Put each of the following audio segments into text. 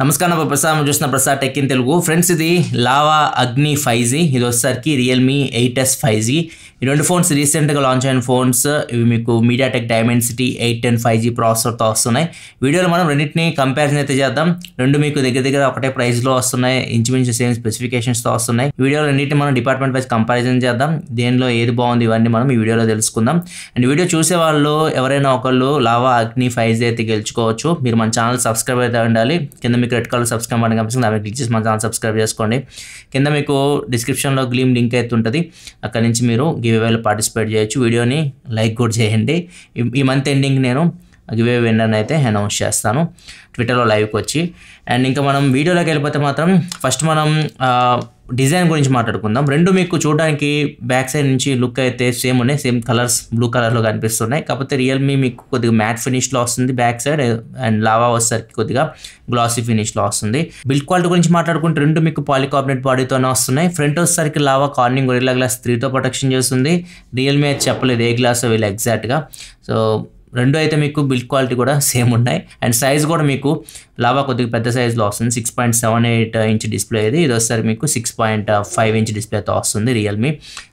నమస్కారం ప్రసాద్ చూసిన Prasad tech in Telugu friends ఇది లావా అగ్ని ఫైవ్ జీ ఇది వచ్చేసరికి Realme eight S five G ఈ రెండు ఫోన్స్ రీసెంట్గా లాంచ్ అయిన ఫోన్స్ ఇవి మీకు MediaTek Dimensity eight ten five G ప్రాసెసర్తో వస్తున్నాయి వీడియోలో మనం రెండింటిని కంపారిజన్ అయితే చేద్దాం రెండు మీకు దగ్గర దగ్గర ఒకటే ప్రైస్లో వస్తున్నాయి ఇంచుమించు సేమ్ స్పెసిఫికేషన్స్తో వస్తున్నాయి వీడియోలో రెండింటిని మనం డిపార్ట్మెంట్ వైజ్ కంపారిజన్ చేద్దాం దేనిలో ఏది బాగుంది ఇవన్నీ మనం ఈ వీడియోలో తెలుసుకుందాం అండ్ వీడియో చూసే వాళ్ళు ఎవరైనా ఒకళ్ళు లావా అగ్ని ఫైవ్ జీ అయితే గెలుచుకోవచ్చు మీరు మన ఛానల్ సబ్స్క్రైబ్ అయితే ఉండాలి కింద మీకు మీకు రెడ్ కలర్ సబ్స్క్రైబ్ అని కనిపిస్తుంది అవి క్లిక్ చేసి మన ఛానల్ సబ్స్క్రైబ్ చేసుకోండి కింద మీకు డిస్క్రిప్షన్లో గ్లీమ్ లింక్ అయితే ఉంటుంది అక్కడ నుంచి మీరు గివ్ అవేలో పార్టిసిపేట్ చేయొచ్చు వీడియోని లైక్ కూడా చేయండి ఈ మంత్ ఎండింగ్ నేను గివే విన్నర్ని అయితే అనౌన్స్ చేస్తాను ట్విట్టర్లో లైవ్కి వచ్చి అండ్ ఇంకా మనం వీడియోలోకి వెళ్ళిపోతే మాత్రం ఫస్ట్ మనం డిజైన్ గురించి మాట్లాడుకుందాం రెండు మీకు చూడడానికి బ్యాక్ సైడ్ నుంచి లుక్ అయితే సేమ్ ఉన్నాయి సేమ్ కలర్స్ బ్లూ కలర్లో కనిపిస్తున్నాయి కాకపోతే రియల్మీ మీకు కొద్దిగా మ్యాట్ ఫినిష్లో వస్తుంది బ్యాక్ సైడ్ అండ్ లావా వచ్చేసరికి కొద్దిగా గ్లాసీ ఫినిష్లో వస్తుంది బిల్డ్ క్వాలిటీ గురించి మాట్లాడుకుంటే రెండు మీకు పాలికార్బనేట్ బాడీతోనే వస్తున్నాయి ఫ్రంట్ వచ్చేసరికి లావా కార్నింగ్ గొరిల్లా గ్లాస్ త్రీతో ప్రొటెక్షన్ చేస్తుంది రియల్మీ అయితే చెప్పలేదు ఏ గ్లాస్ వీళ్ళు ఎగ్జాక్ట్గా సో రెండు అయితే మీకు బిల్డ్ క్వాలిటీ కూడా సేమ్ ఉన్నాయి అండ్ సైజ్ కూడా మీకు లావా కొద్దిగా పెద్ద సైజ్లో వస్తుంది six point seven eight inch display ఇది ఇది ఒకసారి మీకు సిక్స్ పాయింట్ ఫైవ్ ఇంచ్ డిస్ప్లేతో వస్తుంది రియల్మీ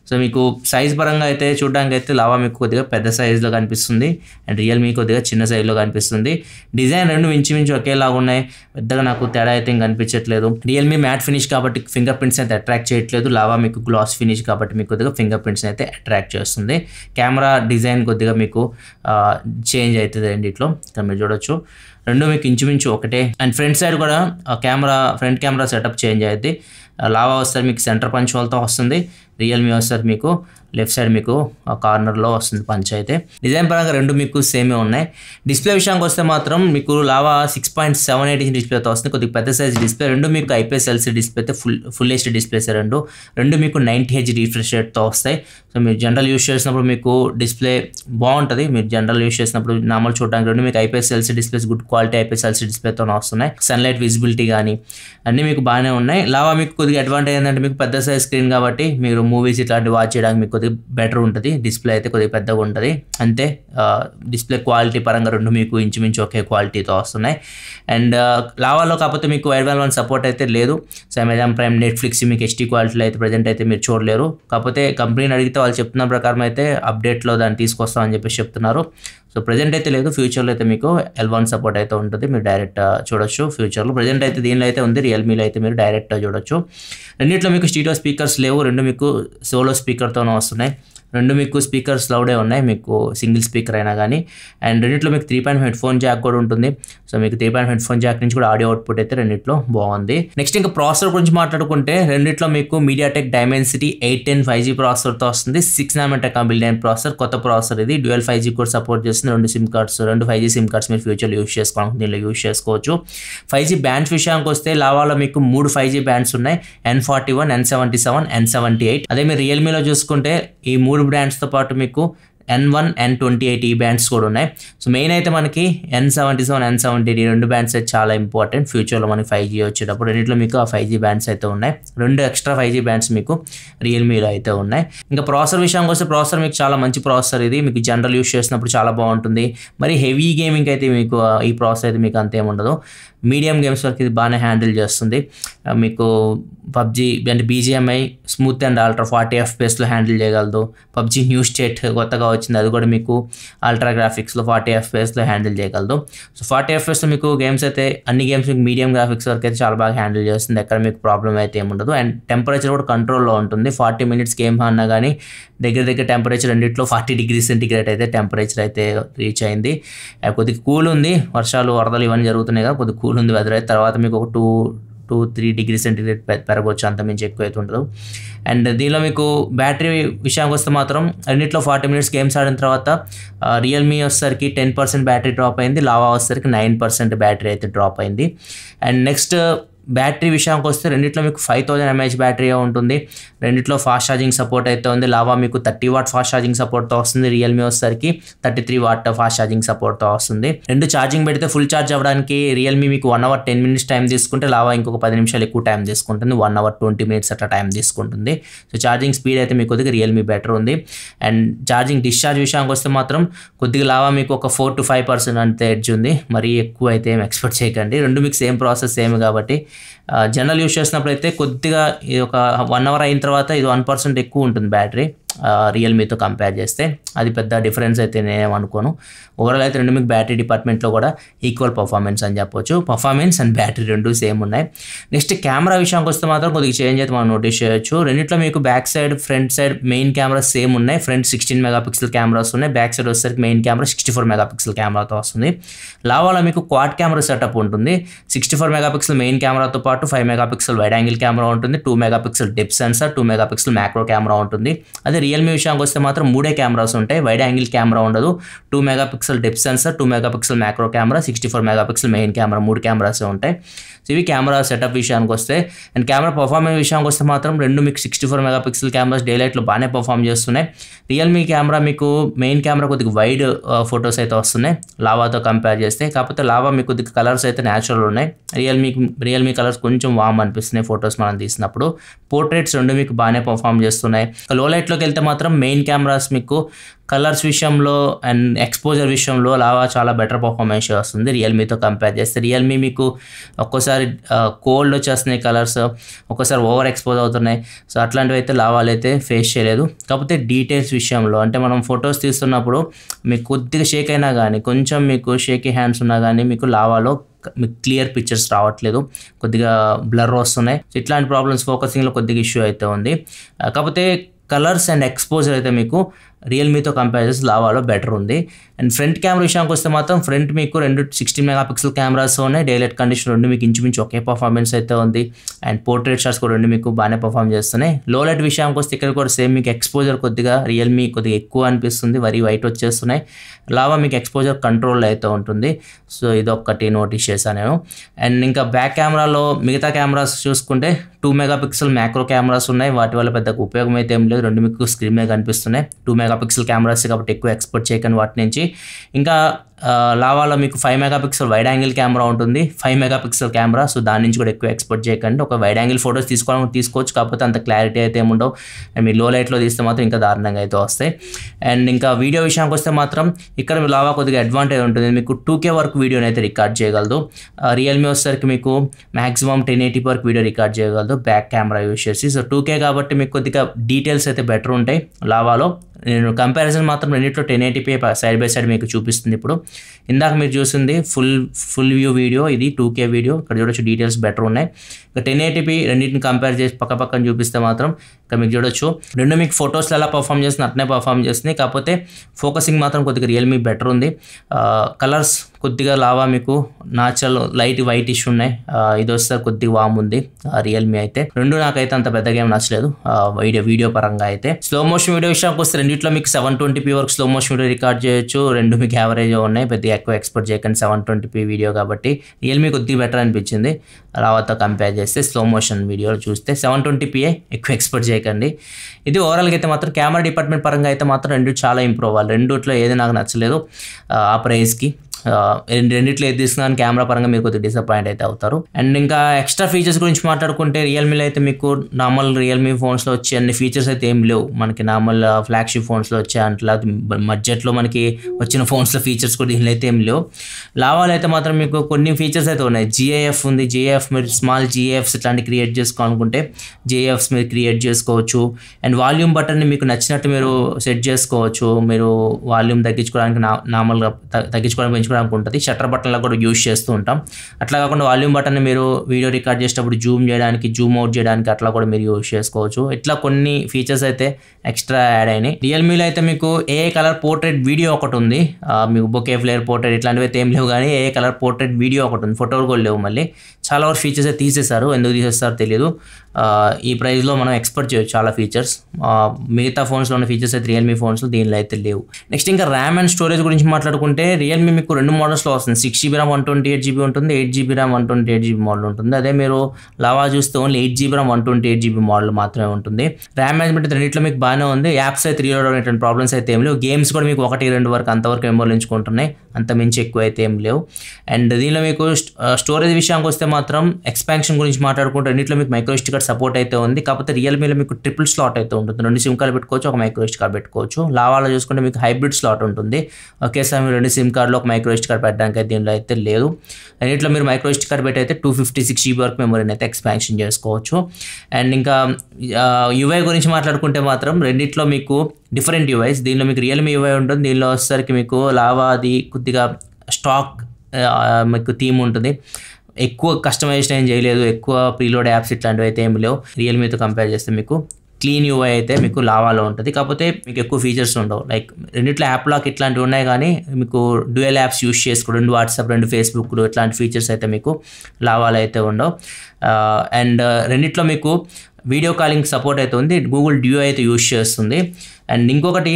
సో మీకు సైజ్ పరంగా అయితే చూడడానికి అయితే లావా మీకు కొద్దిగా పెద్ద సైజులో కనిపిస్తుంది అండ్ రియల్మీ కొద్దిగా చిన్న సైజులో కనిపిస్తుంది డిజైన్ రెండు ఇంచుమించు ఒకేలాగా ఉన్నాయి పెద్దగా నాకు తేడా అయితే కనిపించట్లేదు రియల్మీ మ్యాట్ ఫినిష్ కాబట్టి ఫింగర్ ప్రింట్స్ అయితే అట్రాక్ట్ చేయట్లేదు లావా మీకు గ్లాస్ ఫినిష్ కాబట్టి మీకు కొద్దిగా ఫింగర్ ప్రింట్స్ అయితే అట్రాక్ట్ చేస్తుంది కెమెరా డిజైన్ కొద్దిగా మీకు చేంజ్ అవుతుంది అండి ఇట్లో ఇక్కడ మీరు చూడొచ్చు రెండు మీకు ఇంచుమించు ఒకటే అండ్ ఫ్రంట్ సైడ్ కూడా camera front camera setup change అవుతుంది లావా వస్తారు మీకు సెంటర్ పంచ్ వాళ్ళతో వస్తుంది रियलमी और सर को లెఫ్ట్ సైడ్ మీకు ఆ కార్నర్లో వస్తుంది పంచ్ అయితే డిజైన్ పరంగా రెండు మీకు సేమే ఉన్నాయి డిస్ప్లే విషయానికి వస్తే మాత్రం మీకు Lava six point seven eight inch డిస్ప్లేతో వస్తుంది కొద్దిగా పెద్ద సైజ్ డిస్ప్లే రెండు మీకు ఐపీఎస్ ఎల్సీ డిస్ప్లే అయితే ఫుల్ ఫుల్ హెచ్ సార్ రెండు రెండు మీకు నైంటీ హెచ్ రిఫ్రెష్ రేట్తో వస్తాయి సో మీరు జనరల్ యూస్ చేసినప్పుడు మీకు డిస్ప్లే బాగుంటుంది మీరు జనరల్ యూస్ చేసినప్పుడు నార్మల్ చూడడానికి రెండు మీకు IPS L displays good quality IPS L డిస్ప్లేతో వస్తున్నాయి సన్లైట్ విజిబిలిటీ కానీ అన్నీ మీకు బాగానే ఉన్నాయి లావా మీకు కొద్దిగా అడ్వాంటేజ్ ఏంటంటే మీకు పెద్ద సైజ్ స్క్రీన్ కాబట్టి మీరు మూవీస్ ఇట్లాంటివి వాచ్ చేయడానికి మీకు కొద్దిగా కొద్దిగా బెటర్ ఉంటుంది డిస్ప్లే అయితే కొద్దిగా పెద్దగా ఉంటుంది అంతే డిస్ప్లే క్వాలిటీ పరంగా రెండు మీకు ఇంచుమించు ఒకే క్వాలిటీతో వస్తున్నాయి అండ్ లావాలో కాకపోతే మీకు వైడ్ వన్ సపోర్ట్ అయితే లేదు సో అమెజాన్ ప్రైమ్ నెట్ఫ్లిక్స్ మీకు హెచ్డీ క్వాలిటీలో అయితే ప్రజెంట్ అయితే మీరు చూడలేరు కాకపోతే కంపెనీని అడిగితే వాళ్ళు చెప్తున్న ప్రకారం అయితే అప్డేట్లో దాన్ని తీసుకొస్తామని చెప్పేసి చెప్తున్నారు సో ప్రజెంట్ అయితే లేదు ఫ్యూచర్లో అయితే మీకు ఎల్వాన్ సపోర్ట్ అయితే ఉంటుంది మీరు డైరెక్ట్ uh, చూడొచ్చు ఫ్యూచర్లో ప్రజెంట్ అయితే దీనిలో అయితే ఉంది రియల్మీలో అయితే మీరు డైరెక్ట్ uh, చూడొచ్చు రెండింటిలో మీకు స్టీటో స్పీకర్స్ లేవు రెండు మీకు సోలో స్పీకర్తోనే వస్తున్నాయి రెండు మీకు స్పీకర్స్ లౌడే ఉన్నాయి మీకు సింగిల్ స్పీకర్ అయినా కానీ అండ్ రెండింటిలో మీకు three point head phone jack కూడా ఉంటుంది సో మీకు త్రీ పాయింట్ హెడ్ఫోన్ జాక్ నుంచి కూడా ఆడియో అవుట్పుట్ అయితే రెండింటిలో బాగుంది నెక్స్ట్ ఇంకా ప్రాసెసర్ గురించి మాట్లాడుకుంటే రెండింటిలో మీకు MediaTek Dimensity eight ten five G ప్రాసెసర్తో వస్తుంది సిక్స్ నామెటా కంపెనీ నైన్ ప్రాసెసర్ కొత్త ప్రాసెసర్ ఇది డ్యూయల్ ఫైవ్ జీ కూడా సపోర్ట్ చేస్తుంది రెండు సిమ్ కార్డ్స్ రెండు ఫైవ్ జీ సిమ్ కార్డ్స్ మీరు ఫ్యూచర్లో యూస్ చేసుకోవాలి దీనిలో యూస్ చేసుకోవచ్చు ఫైవ్ జీ బ్యాండ్స్ విషయానికి వస్తే లావాలో మీకు మూడు ఫైవ్ జీ బ్యాండ్స్ ఉన్నాయి N forty one N seventy seven N seventy eight అదే మీరు రియల్మీలో చూసుకుంటే ఈ మూడు మూడు బ్రాండ్స్తో పాటు మీకు N one N twenty eight ఈ బ్యాండ్స్ కూడా ఉన్నాయి సో మెయిన్ అయితే మనకి N seventy seven N seventy ఈ రెండు బ్యాండ్స్ అయితే చాలా ఇంపార్టెంట్ ఫ్యూచర్లో మనకి ఫైవ్ జీ వచ్చేటప్పుడు రెండింటిలో మీకు ఆ ఫైవ్ జీ బ్యాండ్స్ అయితే ఉన్నాయి రెండు ఎక్స్ట్రా ఫైవ్ జీ బ్యాండ్స్ మీకు రియల్మీలో అయితే ఉన్నాయి ఇంకా ప్రాసెసర్ విషయానికి వస్తే ప్రాసెసర్ మీకు చాలా మంచి ప్రాసెసర్ ఇది మీకు జనరల్ యూస్ చేసినప్పుడు చాలా బాగుంటుంది మరి హెవీ గేమింగ్ అయితే మీకు ఈ ప్రాసెసర్ అయితే మీకు ఉండదు మీడియం గేమ్స్ వరకు ఇది బాగానే హ్యాండిల్ చేస్తుంది మీకు పబ్జి అంటే BGMI smooth and ultra forty బేస్లో హ్యాండిల్ చేయగలదు పబ్జీ న్యూ స్టేట్ కొత్తగా వచ్చింది అది కూడా మీకు అల్ట్రా గ్రాఫిక్స్లో ఫార్టీ ఎఫ్ఎస్లో హ్యాండిల్ చేయగలదు సో ఫార్టీ ఎఫ్పిఎస్లో మీకు గేమ్స్ అయితే అన్ని గేమ్స్ మీకు మీడియం గ్రాఫిక్స్ వరకు అయితే చాలా బాగా హ్యాండిల్ చేస్తుంది ఎక్కడ మీకు ప్రాబ్లం అయితే ఏముండదు అండ్ టెంపరేచర్ కూడా కంట్రోల్లో ఉంటుంది ఫార్టీ మినిట్స్ గేమ్ అన్నా కానీ దగ్గర దగ్గర టెంపరేచర్ అన్నింటిలో ఫార్టీ డిగ్రీ సెంటిగ్రేడ్ అయితే టెంపరేచర్ అయితే రీచ్ అయింది కొద్దిగా కూల్ ఉంది వర్షాలు వరదలు ఇవన్నీ జరుగుతున్నాయి కదా కొద్దిగా కూల్ ఉంది వెదర్ అయితే తర్వాత మీకు ఒక two two three degree centigrade పెరగవచ్చు అంతమించి ఎక్కువ అయితే ఉండదు అండ్ దీనిలో మీకు బ్యాటరీ విషయానికి వస్తే మాత్రం రెండింటిలో ఫార్టీ మినిట్స్ గేమ్స్ ఆడిన తర్వాత రియల్మీ వచ్చేసరికి టెన్ పర్సెంట్ బ్యాటరీ డ్రాప్ అయింది లావా వచ్చేసరికి నైన్ పర్సెంట్ బ్యాటరీ అయితే డ్రాప్ అయింది అండ్ నెక్స్ట్ బ్యాటరీ విషయానికి వస్తే రెండిట్లో మీకు ఫైవ్ థౌజండ్ ఎంహెచ్ బ్యాటరీ ఉంటుంది రెండిట్లో ఫాస్ట్ ఛార్జింగ్ సపోర్ట్ అయితే ఉంది లావా మీకు థర్టీ వాట్ ఫాస్ట్ ఛార్జింగ్ సపోర్ట్తో వస్తుంది రియల్మీ వచ్చేసరికి thirty three watt fast charging సపోర్ట్తో వస్తుంది రెండు ఛార్జింగ్ పెడితే ఫుల్ ఛార్జ్ అవ్వడానికి రియల్మీ మీకు one hour ten minutes time తీసుకుంటే లావా ఇంకొక పది నిమిషాలు ఎక్కువ టైం తీసుకుంటుంది వన్ అవర్ ట్వంటీ మినిట్స్ అట్లా టైం తీసుకుంటుంది సో ఛార్జింగ్ స్పీడ్ అయితే మీకు కొద్దిగా రియల్మీ బెటర్ ఉంది అండ్ ఛార్జింగ్ డిశ్చార్జ్ విషయానికి వస్తే మాత్రం కొద్దిగా లావా మీకు ఒక ఫోర్ టు ఫైవ్ పర్సెంట్ అంతే ఎడ్జ్ ఉంది మరీ ఎక్కువ అయితే ఏం ఎక్స్పెక్ట్ చేయకండి రెండు మీకు సేమ్ ప్రాసెస్ సేమ్ కాబట్టి జనరల్ యూస్ చేసినప్పుడు అయితే కొద్దిగా ఇది ఒక వన్ అవర్ అయిన తర్వాత ఇది వన్ పర్సెంట్ ఎక్కువ ఉంటుంది బ్యాటరీ రియల్మీతో కంపేర్ చేస్తే అది పెద్ద డిఫరెన్స్ అయితే నేను అనుకోను ఓవరాల్ అయితే రెండు మీకు బ్యాటరీ డిపార్ట్మెంట్లో కూడా ఈక్వల్ పర్ఫార్మెన్స్ అని చెప్పొచ్చు పర్ఫార్మెన్స్ అండ్ బ్యాటరీ రెండు సేమ్ ఉన్నాయి నెక్స్ట్ కెమెరా విషయానికి వస్తే మాత్రం కొద్దిగా చేంజ్ అయితే మనం నోటీస్ చేయొచ్చు రెండిట్లో మీకు back side front side main camera same ఉన్నాయి ఫ్రంట్ సిక్స్టీన్ మెగాపిక్సెల్ కెమెరాస్ ఉన్నాయి బ్యాక్ సైడ్ వచ్చేసరికి main camera sixty four megapixel కెమెరాతో వస్తుంది లావాలో మీకు క్వాడ్ కెమెరా సెటప్ ఉంటుంది సిక్స్టీ ఫోర్ మెగాపిక్సెల్ మెయిన్ కెమెరాతో పాటు five megapixel wide angle camera ఉంటుంది two megapixel depth sensor two megapixel macro camera ఉంటుంది అదే రియల్మీ విషయానికి వస్తే మాత్రం మూడే కెమెరాస్ ఉంటాయి వైడ్ యాంగిల్ కెమెరా ఉండదు two megapixel depth sensor two megapixel macro camera sixty four megapixel main camera మూడు కెమెరాసే ఉంటాయి సో ఇవి కెమెరా సెటప్ విషయానికి వస్తే అండ్ కెమెరా పర్ఫార్మెన్స్ విషయానికి వస్తే మాత్రం రెండు మీకు sixty four megapixel cameras day లైట్లో బాగానే పర్ఫామ్ చేస్తున్నాయి రియల్మీ కెమెరా మీకు మెయిన్ కెమెరా కొద్దిగా వైడ్ ఫొటోస్ అయితే వస్తున్నాయి లావాతో కంపేర్ చేస్తే కాకపోతే లావా మీకు కొద్దిగా కలర్స్ అయితే న్యాచురల్ ఉన్నాయి రియల్మీ రియల్మీ కలర్స్ కొంచెం వామ్ అనిపిస్తున్నాయి ఫొటోస్ మనం తీసినప్పుడు పోర్ట్రేట్స్ రెండు మీకు బాగానే పర్ఫామ్ చేస్తున్నాయి లో లైట్లోకి వెళ్తే అయితే మాత్రం మెయిన్ కెమెరాస్ మీకు కలర్స్ విషయంలో అండ్ ఎక్స్పోజర్ విషయంలో లావా చాలా బెటర్ పర్ఫార్మెన్స్ వస్తుంది రియల్మీతో కంపేర్ చేస్తే రియల్మీ మీకు ఒక్కోసారి కోల్డ్ వచ్చేస్తున్నాయి కలర్స్ ఒక్కోసారి ఓవర్ ఎక్స్పోజ్ అవుతున్నాయి సో అట్లాంటివి అయితే లావాలు అయితే ఫేస్ చేయలేదు కాకపోతే డీటెయిల్స్ విషయంలో అంటే మనం ఫొటోస్ తీస్తున్నప్పుడు మీకు కొద్దిగా షేక్ అయినా కానీ కొంచెం మీకు షేకీ హ్యాండ్స్ ఉన్నా కానీ మీకు లావాలో మీకు క్లియర్ పిక్చర్స్ రావట్లేదు కొద్దిగా బ్లర్ వస్తున్నాయి ఇట్లాంటి ప్రాబ్లమ్స్ ఫోకసింగ్లో కొద్దిగా ఇష్యూ అయితే ఉంది కాకపోతే కలర్స్ అండ్ ఎక్స్పోజర్ అయితే మీకు రియల్మీతో కంపేర్ చేసి లావాలో బెటర్ ఉంది అండ్ ఫ్రంట్ కెమెరా విషయానికి వస్తే మాత్రం ఫ్రంట్ మీకు రెండు సిక్స్టీన్ పిక్సెల్ కెమెరాస్ ఉన్నాయి డైలైట్ కండిషన్ రెండు మీకు ఇంచుమించు ఒకే పర్ఫార్మెన్స్ అయితే ఉంది అండ్ పోర్ట్రేట్ షాట్స్ కూడా రెండు మీకు బాగానే పర్ఫామ్ చేస్తున్నాయి లో లైట్ విషయానికి వస్తే ఇక్కడ కూడా సేమ్ మీకు ఎక్స్పోజర్ కొద్దిగా రియల్మీ కొద్దిగా ఎక్కువ అనిపిస్తుంది వరీ వైట్ వచ్చేస్తున్నాయి లావా మీకు ఎక్స్పోజర్ కంట్రోల్ అయితే ఉంటుంది సో ఇదొక్కటి నోటీస్ చేశాను నేను అండ్ ఇంకా బ్యాక్ కెమెరాలో మిగతా కెమెరాస్ చూసుకుంటే two mega pixel macro cameras ఉన్నాయి వాటి వల్ల పెద్ద ఉపయోగం అయితే ఏం లేదు రెండు మీకు స్క్రీన్ మీద కనిపిస్తున్నాయి టూ మెగా పిక్సెల్ కెమెరాస్ కాబట్టి ఎక్కువ ఎక్స్పోర్ట్ చేయకండి వాటి నుంచి ఇంకా లావాలో మీకు five mega pixel wide angle camera ఉంటుంది five mega pixel camera so దాని నుంచి కూడా ఎక్కువ ఎక్స్పోర్ట్ చేయకండి ఒక వైడ్ యాంగిల్ ఫొటోస్ తీసుకోవడం తీసుకోవచ్చు కాకపోతే అంత క్లారిటీ అయితే ఏముండవు అండ్ మీరు లో లైట్లో తీస్తే మాత్రం ఇంకా దారుణంగా అయితే వస్తాయి అండ్ ఇంకా వీడియో విషయానికి వస్తే మాత్రం ఇక్కడ లావా కొద్దిగా అడ్వాంటేజ్ ఉంటుంది మీకు టూ కే వరకు వీడియోని అయితే రికార్డ్ చేయగలదు రియల్మీ వచ్చేసరికి మీకు మాక్సిమం టెన్ ఎయిటీ వరకు వీడియో రికార్డ్ చేయగలదు బ్యాక్ కెమెరా యూస్ చేసి సో టూ కే కాబట్టి మీకు కొద్దిగా డీటెయిల్స్ అయితే బెటర్ ఉంటాయి లావాలో నేను కంపారిజన్ మాత్రం రెండింటిలో ten eighty P side by side మీకు చూపిస్తుంది ఇప్పుడు ఇందాక మీరు చూసింది ఫుల్ ఫుల్ వ్యూ వీడియో ఇది టూ కే వీడియో ఇక్కడ చూడొచ్చు డీటెయిల్స్ బెటర్ ఉన్నాయి ఇక టెన్ ఎయిటీపీ రెండింటిని కంపేర్ చేసి పక్క పక్కన చూపిస్తే మాత్రం ఇక్కడ మీకు చూడొచ్చు రెండు మీకు ఫొటోస్ ఎలా పర్ఫామ్ చేస్తుంది అట్నే పర్ఫామ్ చేస్తుంది కాకపోతే ఫోకసింగ్ మాత్రం కొద్దిగా రియల్మీ బెటర్ ఉంది కలర్స్ కొద్దిగా లావా మీకు నాచురల్ లైట్ వైట్ ఇష్యూ ఉన్నాయి ఇది వస్తే కొద్దిగా వామ్ ఉంది రియల్మీ అయితే రెండు నాకైతే అంత పెద్దగా ఏం నచ్చలేదు వీడియో వీడియో పరంగా అయితే స్లో మోషన్ వీడియో విషయానికి వస్తే రెండింటిలో మీకు సెవెన్ ట్వంటీ పీ వరకు స్లో మోషన్ వీడియో రికార్డ్ చేయొచ్చు రెండు మీకు యావరేజ్ ఉన్నాయి పెద్ద ఎక్కువ ఎక్స్పర్ట్ చేయకండి సెవెన్ ట్వంటీ పీ వీడియో కాబట్టి రియల్మీ కొద్దిగా బెటర్ అనిపించింది లావాతో కంపేర్ చేస్తే స్లో మోషన్ వీడియోలు చూస్తే సెవెన్ ట్వంటీ పీఏ ఎక్కువ ఎక్స్పోర్ట్ చేయ చేయకండి ఇది ఓవరాల్గా అయితే మాత్రం కెమెరా డిపార్ట్మెంట్ పరంగా అయితే మాత్రం రెండు చాలా ఇంప్రూవ్ అవ్వాలి రెండుట్లో ఏది నాకు నచ్చలేదు ఆ ప్రైస్కి రెండిట్లో ఏది తీసుకున్నా కెమెరా పరంగా మీరు కొద్దిగా డిసప్పాయింట్ అయితే అవుతారు అండ్ ఇంకా ఎక్స్ట్రా ఫీచర్స్ గురించి మాట్లాడుకుంటే రియల్మీలో అయితే మీకు నార్మల్ రియల్మీ ఫోన్స్లో వచ్చే అన్ని ఫీచర్స్ అయితే ఏం లేవు మనకి నార్మల్ ఫ్లాగ్షిప్ ఫోన్స్లో వచ్చే అట్లా బడ్జెట్లో మనకి వచ్చిన ఫోన్స్లో ఫీచర్స్ కూడా దీనిలో అయితే ఏం లేవు లావాలో అయితే మాత్రం మీకు కొన్ని ఫీచర్స్ అయితే ఉన్నాయి జిఏఎఫ్ ఉంది జిఏఎఫ్ మీరు స్మాల్ జిఏఎఫ్స్ ఇట్లాంటి క్రియేట్ చేసుకోవాలనుకుంటే జిఏఎఫ్స్ మీరు క్రియేట్ చేసుకోవచ్చు అండ్ వాల్యూమ్ బటన్ని మీకు నచ్చినట్టు మీరు సెట్ చేసుకోవచ్చు మీరు వాల్యూమ్ తగ్గించుకోవడానికి నార్మల్గా తగ్గించుకోవడానికి పెంచుకోవడానికి దాకా ఉంటుంది షట్టర్ బటన్లో కూడా యూజ్ చేస్తూ ఉంటాం అట్లా కాకుండా వాల్యూమ్ బటన్ మీరు వీడియో రికార్డ్ చేసేటప్పుడు జూమ్ చేయడానికి జూమ్ అవుట్ చేయడానికి అట్లా కూడా మీరు యూజ్ చేసుకోవచ్చు ఇట్లా కొన్ని ఫీచర్స్ అయితే ఎక్స్ట్రా యాడ్ అయినాయి రియల్మీలో అయితే మీకు ఏ కలర్ పోర్ట్రేట్ వీడియో ఒకటి ఉంది మీకు బొకే ఫ్లేర్ పోర్ట్రేట్ ఇట్లాంటివి అయితే ఏం లేవు కానీ ఏ కలర్ పోర్ట్రేట్ వీడియో ఒకటి ఉంది ఫోటోలు కూడా లేవు మళ్ళీ చాలా వరకు ఫీచర్స్ అయితే తీసేస్తారు ఎందుకు తీసేస్తారు తెలియదు ఈ ప్రైస్లో మనం ఎక్స్పెక్ట్ చేయొచ్చు చాలా ఫీచర్స్ మిగతా ఫోన్స్లో ఉన్న ఫీచర్స్ అయితే రియల్మీ ఫోన్స్ దీనిలో అయితే లేవు నెక్స్ట్ ఇంకా ర్యామ్ అండ్ స్టోరేజ్ గురించి మాట్లాడుకుంటే రియల్మీ మీకు రెండు మోడల్స్లో వస్తుంది six GB RAM one twenty eight GB ఉంటుంది eight GB RAM one twenty eight GB model ఉంటుంది అదే మీరు లావా చూస్తే only eight GB RAM one twenty eight GB model మాత్రమే ఉంటుంది ర్యామ్ మేనేజ్మెంట్ రెండింటిలో మీకు బాగానే ఉంది యాప్స్ అయితే త్రీ రోడ్ అనేటువంటి ప్రాబ్లమ్స్ అయితే ఏం లేవు గేమ్స్ కూడా మీకు ఒకటి రెండు వరకు అంతవరకు మెమోరీ ఉంచుకుంటున్నాయి అంత మించి ఎక్కువ అయితే ఏం లేవు అండ్ దీనిలో మీకు స్టోరేజ్ విషయానికి వస్తే మాత్రం ఎక్స్పాన్షన్ గురించి మాట్లాడుకుంటే రెండింటిలో మీకు మైక్రోస్ట్ కార్డ్ సపోర్ట్ అయితే ఉంది కాకపోతే రియల్మీలో మీకు ట్రిపుల్ స్లాట్ అయితే ఉంటుంది రెండు సిమ్ కార్డు పెట్టుకోవచ్చు ఒక మైక్రోస్ట్ కార్డ్ పెట్టుకోవచ్చు లావాలో చూసుకుంటే మీకు హైబ్రిడ్ స్లాట్ ఉంటుంది ఒకేసారి రెండు సిమ్ కార్డులో ఒక మైక్రో మైక్రో స్టిక్కర్ పెట్టడానికి అయితే దీనిలో అయితే లేదు అండ్ ఇట్లా మీరు మైక్రో కార్డ్ పెట్టి అయితే టూ ఫిఫ్టీ సిక్స్ జీబీ వరకు మెమరీని అయితే ఎక్స్పాన్షన్ చేసుకోవచ్చు అండ్ ఇంకా యువై గురించి మాట్లాడుకుంటే మాత్రం రెండిట్లో మీకు డిఫరెంట్ యువైస్ దీనిలో మీకు రియల్మీ యూఐ ఉంటుంది దీనిలో వచ్చేసరికి మీకు లావా అది కొద్దిగా స్టాక్ మీకు థీమ్ ఉంటుంది ఎక్కువ కస్టమైజేషన్ ఏం చేయలేదు ఎక్కువ ప్రీలోడ్ యాప్స్ ఇట్లాంటివి అయితే ఏమి లేవు రియల్మీతో కంపేర్ చేస్తే మీకు క్లీన్ యూఐ అయితే మీకు లావాలో ఉంటుంది కాకపోతే మీకు ఎక్కువ ఫీచర్స్ ఉండవు లైక్ రెండిట్లో యాప్ లాక్ ఇట్లాంటివి ఉన్నాయి కానీ మీకు డ్యూయల్ యాప్స్ యూస్ చేసుకోవడం రెండు వాట్సాప్ రెండు ఫేస్బుక్ ఇట్లాంటి ఫీచర్స్ అయితే మీకు లాభాలు అయితే ఉండవు అండ్ uh, uh, రెండిట్లో మీకు వీడియో కాలింగ్ సపోర్ట్ అయితే ఉంది గూగుల్ డ్యూ అయితే యూస్ చేస్తుంది అండ్ ఇంకొకటి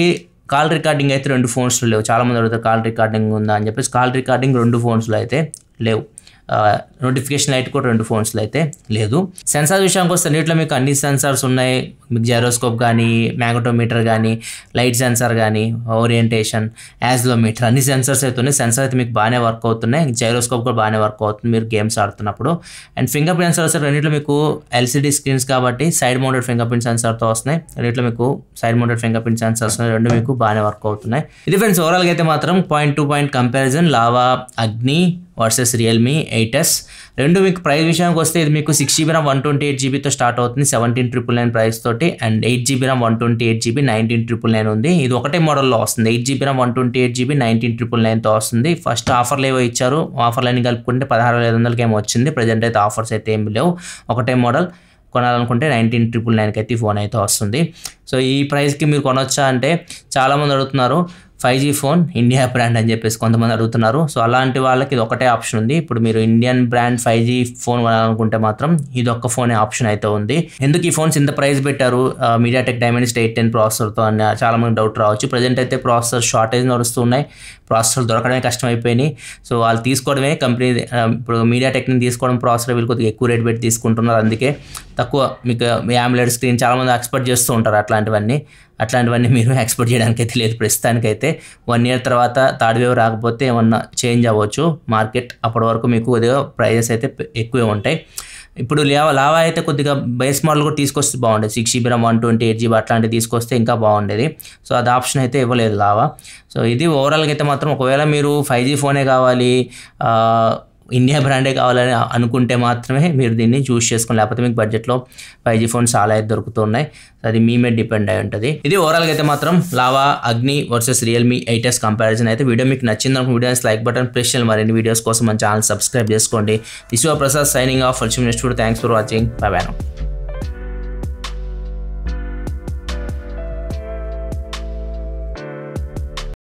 కాల్ రికార్డింగ్ అయితే రెండు ఫోన్స్లో లేవు చాలామంది అడుగుతారు కాల్ రికార్డింగ్ ఉందా అని చెప్పేసి కాల్ రికార్డింగ్ రెండు ఫోన్స్లో అయితే లేవు నోటిఫికేషన్ లైట్ కూడా రెండు ఫోన్స్లో అయితే లేదు సెన్సార్ విషయానికి వస్తే అన్నింటిలో మీకు అన్ని సెన్సార్స్ ఉన్నాయి మీకు జైరోస్కోప్ కానీ మ్యాగ్నటోమీటర్ కానీ లైట్ సెన్సార్ కానీ ఓరియంటేషన్ యాజ్లోమీటర్ అన్ని సెన్సార్స్ అయితే ఉన్నాయి సెన్సార్ అయితే మీకు బాగానే వర్క్ అవుతున్నాయి జైరోస్కోప్ కూడా బాగానే వర్క్ అవుతుంది మీరు గేమ్స్ ఆడుతున్నప్పుడు అండ్ ఫింగర్ ప్రింట్ సెన్సార్ రెండింటిలో మీకు ఎల్సీడీ స్క్రీన్స్ కాబట్టి సైడ్ మౌంటెడ్ ఫింగర్ ప్రింట్ సెన్సార్తో వస్తున్నాయి రెండింటిలో మీకు side mounted finger print sensors రెండు మీకు బాగానే వర్క్ అవుతున్నాయి ఇది ఫ్రెండ్స్ ఓవరాల్గా అయితే మాత్రం point to point comparison Lava Agni versus Realme eight S రెండు మీకు ప్రైస్ విషయానికి వస్తే ఇది మీకు six GB RAM one twenty eight జీబీతో స్టార్ట్ అవుతుంది సెవెంటీన్ ట్రిపుల్ నైన్ ప్రైస్ తోటి and eight GB RAM one twenty eight GB nineteen triple nine ఉంది ఇది ఒకటే మోడల్లో వస్తుంది eight GB RAM one twenty eight GB nineteen triple నైన్తో వస్తుంది ఫస్ట్ ఆఫర్లు ఏవో ఇచ్చారు లైన్ కలుపుకుంటే పదహారు వేల ఐదు వందలకి ఏమో వచ్చింది ప్రజెంట్ అయితే ఆఫర్స్ అయితే ఏమి లేవు ఒకటే మోడల్ కొనాలనుకుంటే నైన్టీన్ ట్రిపుల్ నైన్కి అయితే ఫోన్ అయితే వస్తుంది సో ఈ ప్రైస్కి మీరు కొనొచ్చా అంటే చాలామంది అడుగుతున్నారు five G phone India brand అని చెప్పేసి కొంతమంది అడుగుతున్నారు సో అలాంటి వాళ్ళకి ఇది ఒకటే ఆప్షన్ ఉంది ఇప్పుడు మీరు Indian brand five G phone కొనాలనుకుంటే మాత్రం ఇది ఒక్క ఫోనే ఆప్షన్ అయితే ఉంది ఎందుకు ఈ ఫోన్స్ ఇంత ప్రైస్ పెట్టారు MediaTek diamond eight ten ప్రాసెసర్తో అని చాలా మంది డౌట్ రావచ్చు ప్రజెంట్ అయితే ప్రాసెసర్ షార్టేజ్ నడుస్తున్నాయి ప్రాసెసర్ దొరకడమే కష్టం అయిపోయినాయి సో వాళ్ళు తీసుకోవడమే కంపెనీ ఇప్పుడు మీడియా టెక్ని తీసుకోవడం ప్రాసెసర్ వీళ్ళు కొద్దిగా ఎక్కువ రేట్ పెట్టి తీసుకుంటున్నారు అందుకే తక్కువ మీకు యామ్లెడ్ స్క్రీన్ చాలామంది ఎక్స్పెక్ట్ చేస్తూ ఉంటారు అట్లాంటివన్నీ అట్లాంటివన్నీ మీరు ఎక్స్పెక్ట్ చేయడానికి అయితే లేదు ప్రస్తుతానికైతే వన్ ఇయర్ తర్వాత థర్డ్ వేవ్ రాకపోతే ఏమన్నా చేంజ్ అవ్వచ్చు మార్కెట్ అప్పటి వరకు మీకు కొద్దిగా ప్రైజెస్ అయితే ఎక్కువే ఉంటాయి ఇప్పుడు లేవా లావా అయితే కొద్దిగా బేస్ మోడల్ కూడా తీసుకొస్తే బాగుండేది six GB RAM one twenty eight GB అట్లాంటివి తీసుకొస్తే ఇంకా బాగుండేది సో అది ఆప్షన్ అయితే ఇవ్వలేదు లావా సో ఇది ఓవరాల్గా అయితే మాత్రం ఒకవేళ మీరు ఫైవ్ జీ ఫోనే కావాలి ఇండియా బ్రాండే కావాలని అనుకుంటే మాత్రమే మీరు దీన్ని చూస్ చేసుకోండి లేకపోతే మీకు బడ్జెట్లో ఫైవ్ జీ ఫోన్స్ చాలా అయితే దొరుకుతున్నాయి అది మీ మీద డిపెండ్ అయి ఉంటుంది ఇది ఓవరాల్గా అయితే మాత్రం Lava Agni versus Realme eight s comparison అయితే వీడియో మీకు నచ్చింది అనుకున్న వీడియోస్ లైక్ బటన్ ప్రెస్ చేయాలి మరిన్ని వీడియోస్ కోసం మన ఛానల్ సబ్స్క్రైబ్ చేసుకోండి విశ్వ ప్రసాద్ సైనింగ్ ఆఫ్ ఫల్చూ next thanks for watching bye bye